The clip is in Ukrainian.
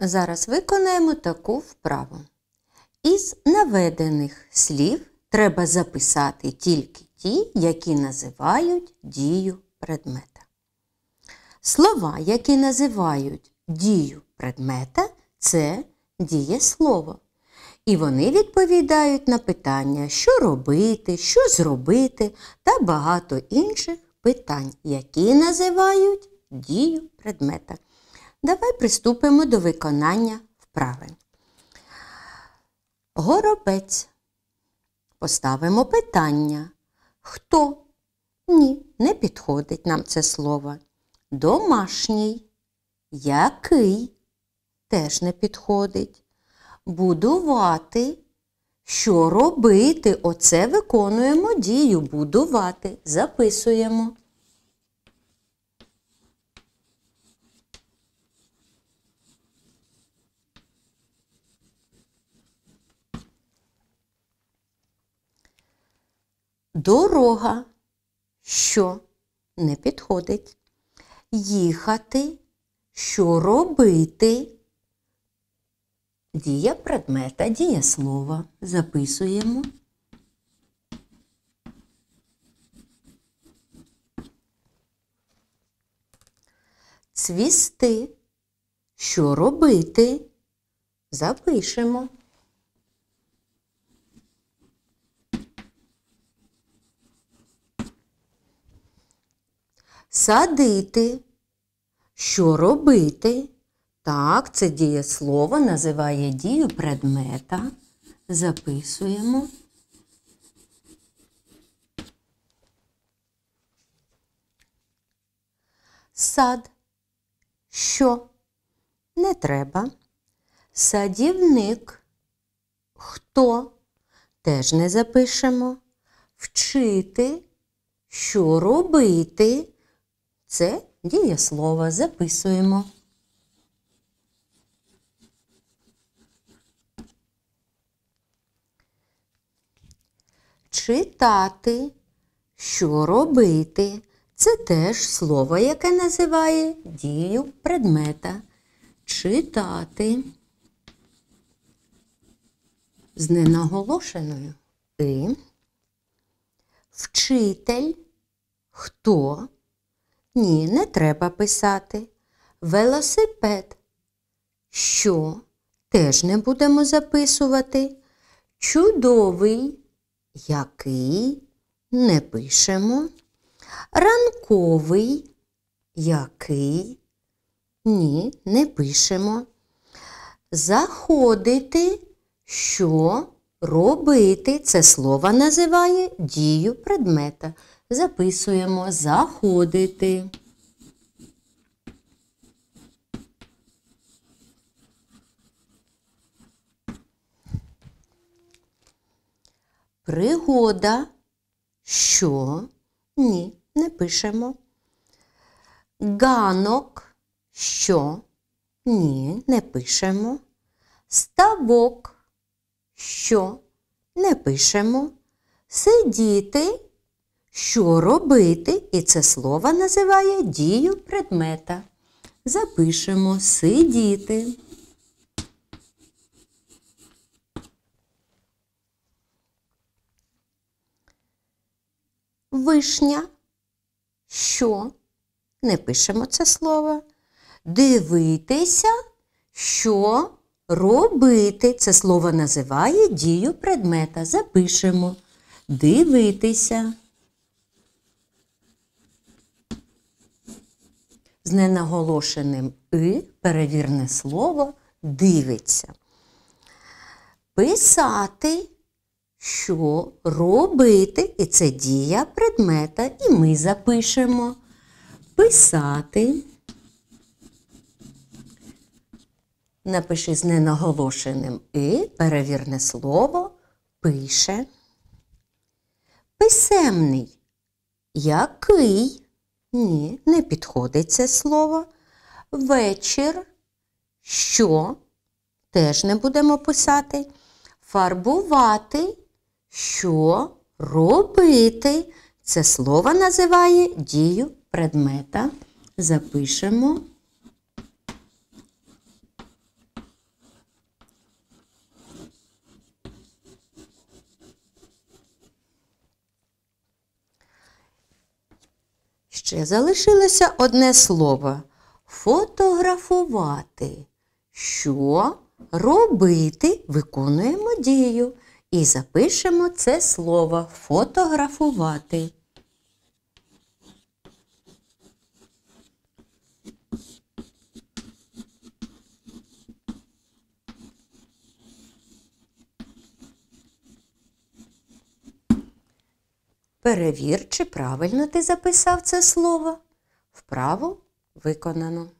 Зараз виконаємо таку вправу. Із наведених слів треба записати тільки ті, які називають дію предмета. Слова, які називають дію предмета, це дієслово. І вони відповідають на питання, що робити, що зробити та багато інших питань, які називають дію предмета. Давай приступимо до виконання вправи. Горобець. Поставимо питання. Хто? Ні, не підходить нам це слово. Домашній. Який? Теж не підходить. Будувати. Що робити? Оце виконуємо дію. Будувати. Записуємо. дорога, що не підходить. Їхати, що робити. Дія предмета, дія слова. Записуємо. Цвісти, що робити, запишемо. садити. Що робити? Так, це дієслово називає дію предмета. Записуємо. Сад. Що? Не треба. Садівник. Хто? Теж не запишемо. Вчити, що робити. Це дієслово. Записуємо. Читати, що робити. Це теж слово, яке називає дію предмета. Читати з ненаголошеною. Ти. Вчитель. Хто? Ні, не треба писати. Велосипед. Що? Теж не будемо записувати. Чудовий, який не пишемо. Ранковий, який? Ні, не пишемо. Заходити, що робити? Це слово називає дію предмета записуємо заходити. Пригода, що ні, не пишемо. Ганок, що ні, не пишемо. Ставок, що не пишемо. Сидіти, що робити, і це слово називає дію предмета. Запишемо сидіти. Вишня, що? Не пишемо це слово. Дивитися, що робити. Це слово називає дію предмета. Запишемо. Дивитися. з ненаголошеним и перевірне слово дивиться. Писати, що робити, і це дія предмета, і ми запишемо. Писати, напиши з ненаголошеним и перевірне слово, пише. Писемний. Який? Ні, не підходить це слово. Вечір, що теж не будемо писати. Фарбувати, що робити. Це слово називає дію предмета. Запишемо Ще залишилося одне слово фотографувати. Що робити? Виконуємо дію. І запишемо це слово фотографувати. Перевір, чи правильно ти записав це слово. Вправо виконано.